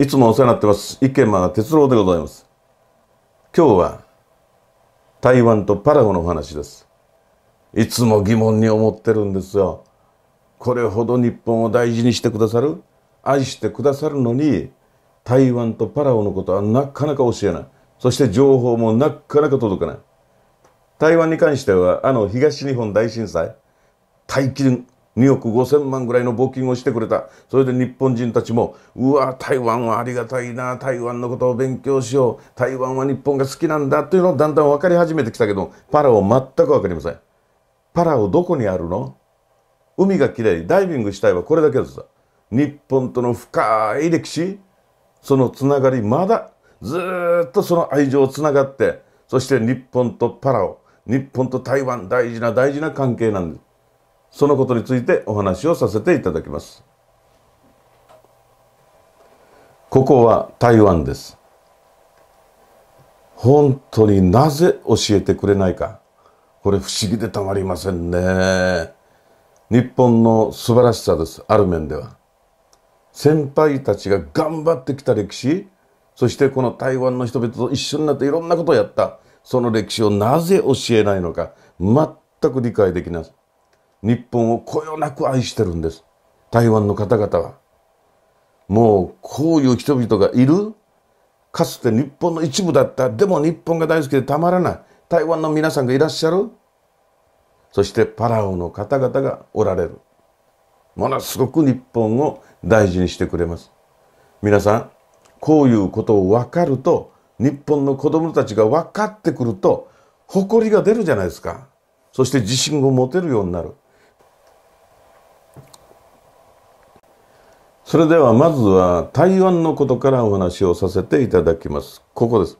いつもお世話になってます。一軒間哲郎でございます。今日は台湾とパラゴの話です。いつも疑問に思ってるんですよ。これほど日本を大事にしてくださる、愛してくださるのに、台湾とパラオのことはなかなか教えない。そして情報もなかなか届かない。台湾に関しては、あの東日本大震災、大金、2億5千万ぐらいの募金をしてくれた。それで日本人たちも、うわ、台湾はありがたいな、台湾のことを勉強しよう、台湾は日本が好きなんだというのをだんだん分かり始めてきたけど、パラオ全く分かりません。パラオどこにあるの海がきれい、ダイビングしたいはこれだけです。日本との深い歴史、そのつながり、まだずっとその愛情つながって、そして日本とパラオ、日本と台湾、大事な大事な関係なんです。そのことについてお話をさせていただきます。ここは台湾です。本当になぜ教えてくれないか。これ不思議でたまりませんね。日本の素晴らしさです。ある面では。先輩たちが頑張ってきた歴史、そしてこの台湾の人々と一緒になっていろんなことをやった。その歴史をなぜ教えないのか、全く理解できない。日本をこよなく愛してるんです。台湾の方々は。もう、こういう人々がいるかつて日本の一部だった。でも日本が大好きでたまらない。台湾の皆さんがいらっしゃるそしてパラオの方々がおられる。ものすごく日本を大事にしてくれます。皆さん、こういうことを分かると、日本の子供たちが分かってくると、誇りが出るじゃないですか。そして自信を持てるようになる。それではまずは台湾のことからお話をさせていただきます。ここです。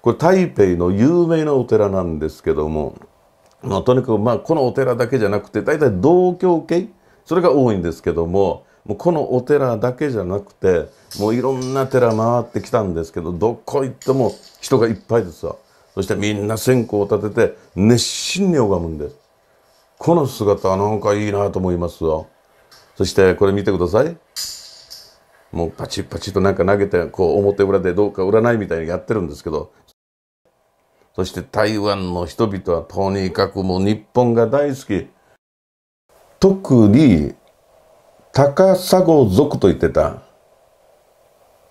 これ台北の有名なお寺なんですけども、まあ、とにかくまあこのお寺だけじゃなくて大体道教系それが多いんですけどももうこのお寺だけじゃなくてもういろんな寺回ってきたんですけどどこ行っても人がいっぱいですわそしてみんな線香を立てて熱心に拝むんですこの姿なんかいいなと思いますわそしてこれ見てくださいもうパチッパチッとなんか投げてこう表裏でどうか占いみたいにやってるんですけどそして台湾の人々はとにかくもう日本が大好き特に高砂族と言ってた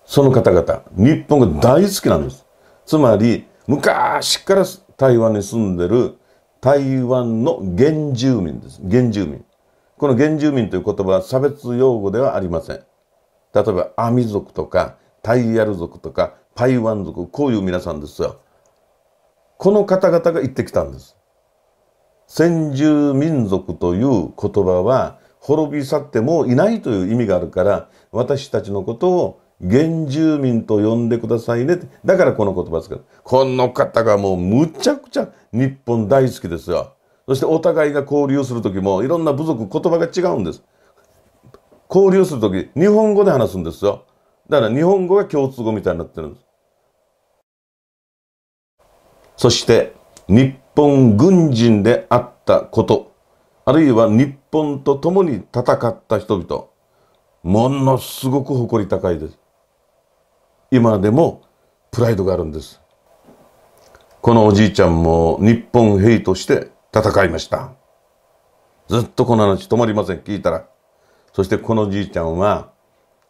その方々日本が大好きなんですつまり昔から台湾に住んでる台湾の原住民です原住民この原住民という言葉は差別用語ではありません例えばアミ族とかタイヤル族とかパイワン族こういう皆さんですよこの方々が言ってきたんです先住民族という言葉は滅び去ってもいないという意味があるから私たちのことを原住民と呼んでくださいねだからこの言葉ですけどこの方がもうむちゃくちゃ日本大好きですよそしてお互いが交流する時もいろんな部族言葉が違うんです交流するとき、日本語で話すんですよ。だから日本語が共通語みたいになってるんです。そして、日本軍人であったこと、あるいは日本と共に戦った人々、ものすごく誇り高いです。今でもプライドがあるんです。このおじいちゃんも日本兵として戦いました。ずっとこの話止まりません。聞いたら。そしてこのじいちゃんは、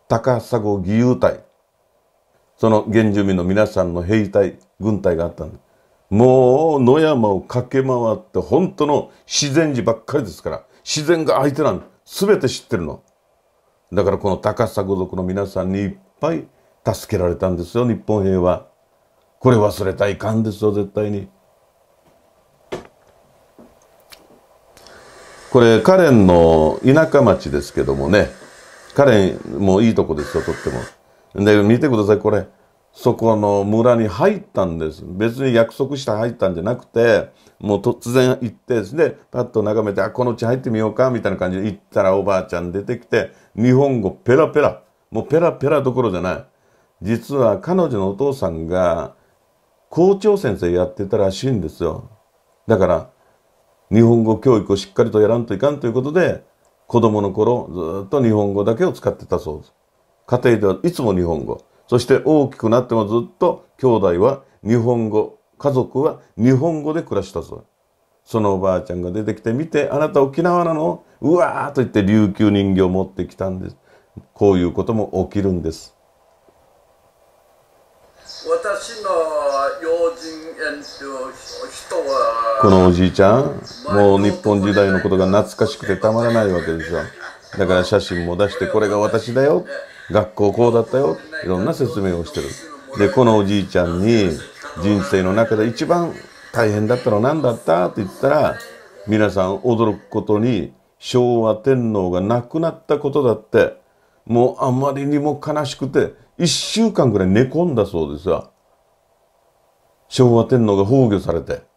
高砂義勇隊。その原住民の皆さんの兵隊、軍隊があったんでもう野山を駆け回って本当の自然寺ばっかりですから、自然が相手なんすべて知ってるの。だからこの高砂族の皆さんにいっぱい助けられたんですよ、日本兵は。これ忘れたいかんですよ、絶対に。これカレンの田舎町ですけどもねカレンもいいとこですよとってもで見てくださいこれそこの村に入ったんです別に約束して入ったんじゃなくてもう突然行ってですねパッと眺めてあこの家入ってみようかみたいな感じで行ったらおばあちゃん出てきて日本語ペラペラもうペラペラどころじゃない実は彼女のお父さんが校長先生やってたらしいんですよだから日本語教育をしっかりとやらんといかんということで、子供の頃、ずっと日本語だけを使ってたそうです。家庭ではいつも日本語。そして大きくなってもずっと兄弟は日本語、家族は日本語で暮らしたそう。そのおばあちゃんが出てきてみて、あなた沖縄なのうわーと言って琉球人形を持ってきたんです。こういうことも起きるんです。私の要人演習このおじいちゃん、もう日本時代のことが懐かしくてたまらないわけですよ。だから写真も出して、これが私だよ。学校こうだったよ。いろんな説明をしてる。で、このおじいちゃんに、人生の中で一番大変だったの何だったって言ったら、皆さん驚くことに、昭和天皇が亡くなったことだって、もうあまりにも悲しくて、1週間ぐらい寝込んだそうですよ。昭和天皇が崩御されて。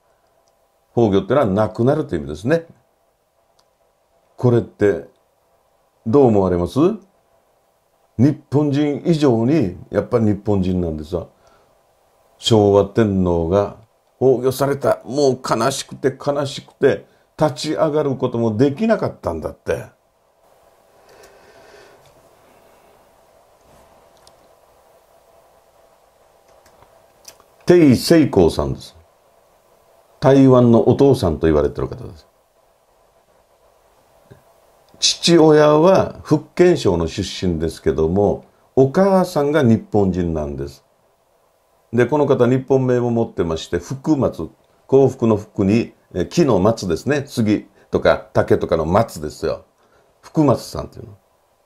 崩御っていうのはなくなるという意味ですね。これってどう思われます日本人以上にやっぱり日本人なんですわ。昭和天皇が崩御されたもう悲しくて悲しくて立ち上がることもできなかったんだって。テイ・セイコーさんです。台湾のお父さんと言われてる方です。父親は福建省の出身ですけども、お母さんが日本人なんです。で、この方日本名も持ってまして、福松、幸福の福に、木の松ですね。杉とか竹とかの松ですよ。福松さんっていうの。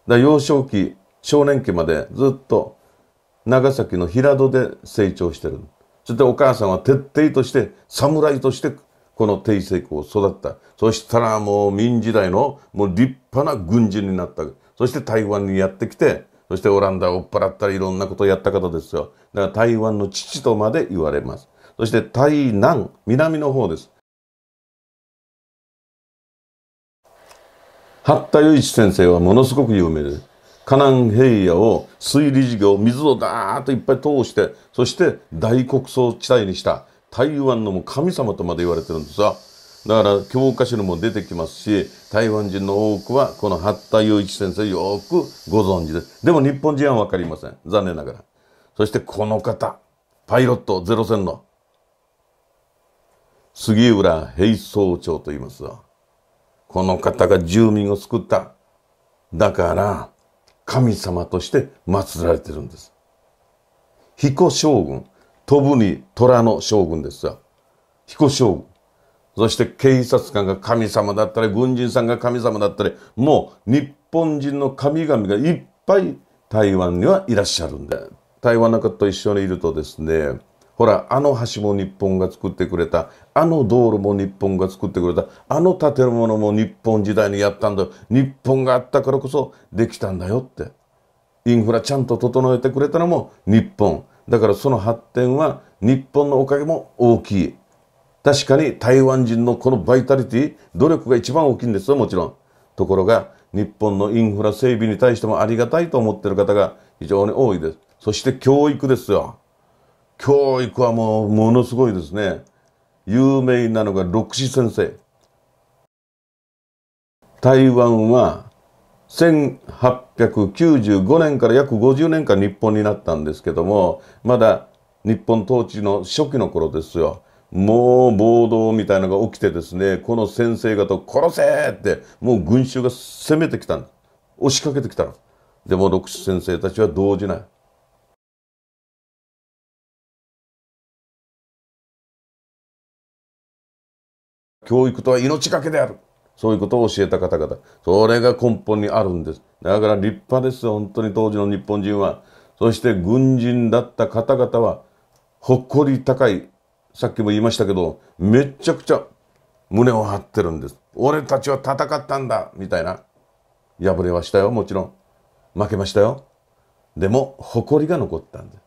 だ幼少期、少年期までずっと長崎の平戸で成長してるの。そしてお母さんは徹底として侍としてこの定政功を育った。そしたらもう明時代のもう立派な軍人になった。そして台湾にやってきて、そしてオランダを追っ払ったりいろんなことをやった方ですよ。だから台湾の父とまで言われます。そして台南、南の方です。八田雄一先生はものすごく有名です。河南平野を水利事業、水をだーっといっぱい通して、そして大穀倉地帯にした台湾のも神様とまで言われてるんですよ。だから教科書にも出てきますし、台湾人の多くはこの八田雄一先生よくご存知です。でも日本人は分かりません。残念ながら。そしてこの方、パイロットゼロ戦の杉浦平総長と言いますこの方が住民を救った。だから、神様として祀られてるんです。彦将軍、飛ぶに虎の将軍ですよ。彦将軍。そして警察官が神様だったり、軍人さんが神様だったり、もう日本人の神々がいっぱい台湾にはいらっしゃるんで。台湾の方と一緒にいるとですね、ほら、あの橋も日本が作ってくれた。あの道路も日本が作ってくれた。あの建物も日本時代にやったんだよ。日本があったからこそできたんだよって。インフラちゃんと整えてくれたのも日本。だからその発展は日本のおかげも大きい。確かに台湾人のこのバイタリティ、努力が一番大きいんですよ、もちろん。ところが、日本のインフラ整備に対してもありがたいと思ってる方が非常に多いです。そして教育ですよ。教育はもうものすごいですね有名なのが六四先生台湾は1895年から約50年間日本になったんですけどもまだ日本統治の初期の頃ですよもう暴動みたいなのが起きてですねこの先生方殺せってもう群衆が攻めてきた押しかけてきたのでも六四先生たちは動じない教育とは命がけである。そういうことを教えた方々。それが根本にあるんです。だから立派ですよ、本当に当時の日本人は。そして軍人だった方々は、誇り高い、さっきも言いましたけど、めちゃくちゃ胸を張ってるんです。俺たちは戦ったんだみたいな。敗れはしたよ、もちろん。負けましたよ。でも、誇りが残ったんです。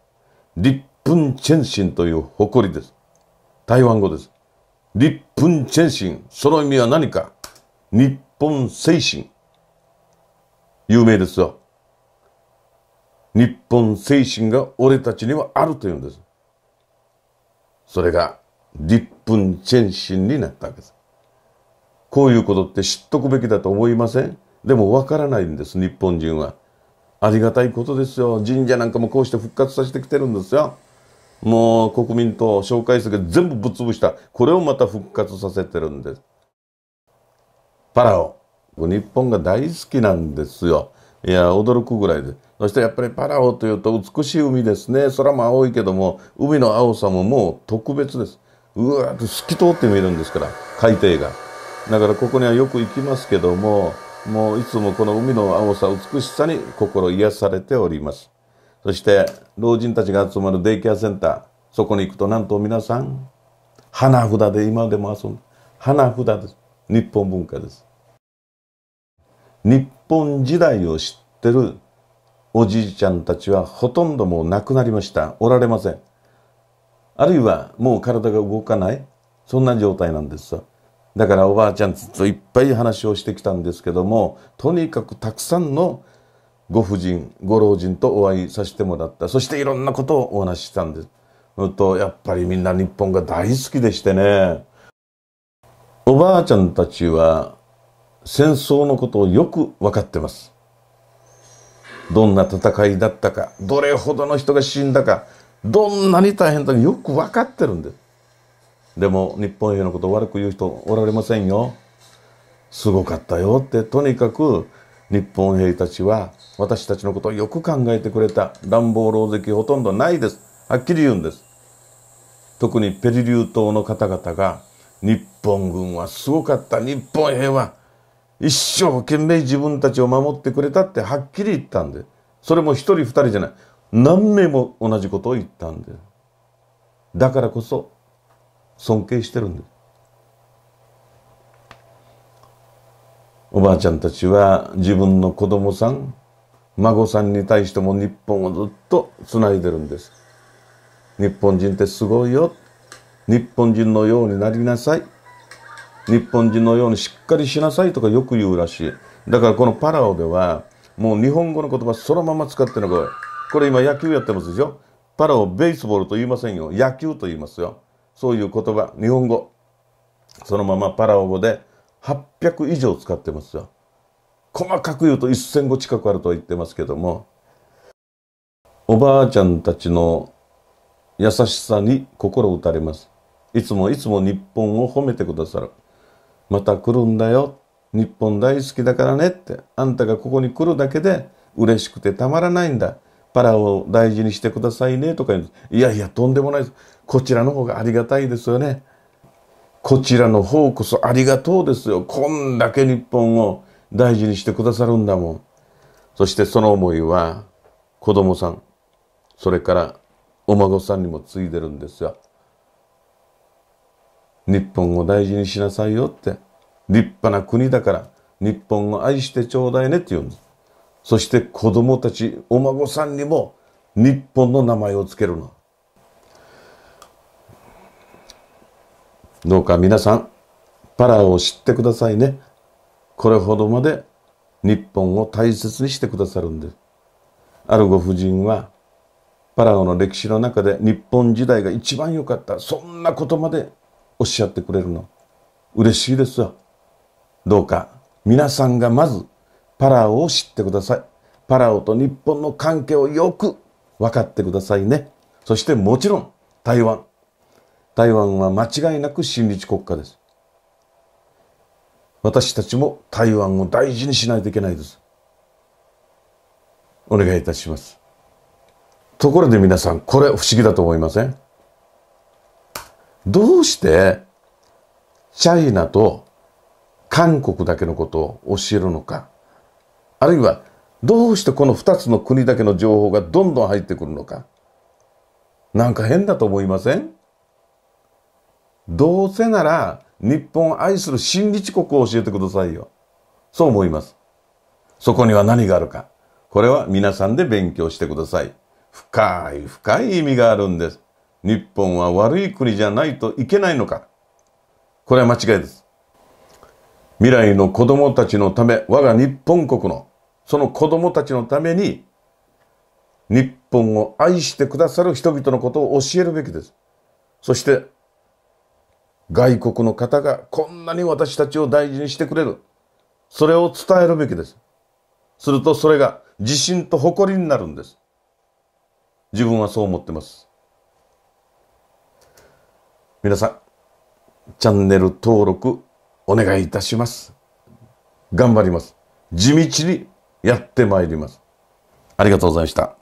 立分チェンシンという誇りです。台湾語です。立分前進。その意味は何か日本精神。有名ですよ。日本精神が俺たちにはあるというんです。それが立分前進になったわけです。こういうことって知っとくべきだと思いませんでもわからないんです、日本人は。ありがたいことですよ。神社なんかもこうして復活させてきてるんですよ。もう国民党、紹介する全部ぶっ潰した。これをまた復活させてるんです。パラオ。日本が大好きなんですよ。いや、驚くぐらいで。そしてやっぱりパラオというと美しい海ですね。空も青いけども、海の青さももう特別です。うわーっと透き通って見えるんですから、海底が。だからここにはよく行きますけども、もういつもこの海の青さ、美しさに心癒されております。そして老人たちが集まるデイケアセンター、そこに行くとなんと皆さん、花札で今でも遊んで、花札です。日本文化です。日本時代を知ってるおじいちゃんたちはほとんどもう亡くなりました。おられません。あるいはもう体が動かない。そんな状態なんですよ。だからおばあちゃんといっぱい話をしてきたんですけども、とにかくたくさんのご婦人ご老人とお会いさせてもらったそしていろんなことをお話ししたんですそれとやっぱりみんな日本が大好きでしてねおばあちゃんたちは戦争のことをよく分かってますどんな戦いだったかどれほどの人が死んだかどんなに大変だかよく分かってるんですでも日本兵のことを悪く言う人おられませんよすごかったよってとにかく日本兵たちは私たちのことをよく考えてくれた乱暴狼藉ほとんどないですはっきり言うんです特にペリリュー島の方々が日本軍はすごかった日本兵は一生懸命自分たちを守ってくれたってはっきり言ったんでそれも一人二人じゃない何名も同じことを言ったんでだからこそ尊敬してるんですおばあちゃんたちは自分の子供さん、孫さんに対しても日本をずっとつないでるんです。日本人ってすごいよ。日本人のようになりなさい。日本人のようにしっかりしなさいとかよく言うらしい。だからこのパラオでは、もう日本語の言葉そのまま使ってるのがこれ今野球やってますでしょパラオベースボールと言いませんよ。野球と言いますよ。そういう言葉、日本語。そのままパラオ語で800以上使ってますよ。細かく言うと1000個近くあるとは言ってますけども、おばあちゃんたちの優しさに心打たれます。いつもいつも日本を褒めてくださる。また来るんだよ。日本大好きだからねって。あんたがここに来るだけで嬉しくてたまらないんだ。パラを大事にしてくださいねとか言うんです。いやいや、とんでもないです。こちらの方がありがたいですよね。こちらの方こそありがとうですよ。こんだけ日本を大事にしてくださるんだもん。そしてその思いは子供さん、それからお孫さんにも継いでるんですよ。日本を大事にしなさいよって。立派な国だから日本を愛してちょうだいねって言うんです。そして子供たち、お孫さんにも日本の名前を付けるの。どうか皆さん、パラオを知ってくださいね。これほどまで日本を大切にしてくださるんです。あるご婦人は、パラオの歴史の中で日本時代が一番良かった。そんなことまでおっしゃってくれるの。嬉しいですよ。どうか皆さんがまずパラオを知ってください。パラオと日本の関係をよく分かってくださいね。そしてもちろん台湾、台湾は間違いなく親日国家です。私たちも台湾を大事にしないといけないです。お願いいたします。ところで皆さん、これ不思議だと思いませんどうしてチャイナと韓国だけのことを教えるのか、あるいはどうしてこの2つの国だけの情報がどんどん入ってくるのか、なんか変だと思いませんどうせなら日本を愛する親日国を教えてくださいよ。そう思います。そこには何があるか。これは皆さんで勉強してください。深い深い意味があるんです。日本は悪い国じゃないといけないのか。これは間違いです。未来の子供たちのため、我が日本国の、その子供たちのために、日本を愛してくださる人々のことを教えるべきです。そして外国の方がこんなに私たちを大事にしてくれる。それを伝えるべきです。するとそれが自信と誇りになるんです。自分はそう思ってます。皆さん、チャンネル登録お願いいたします。頑張ります。地道にやってまいります。ありがとうございました。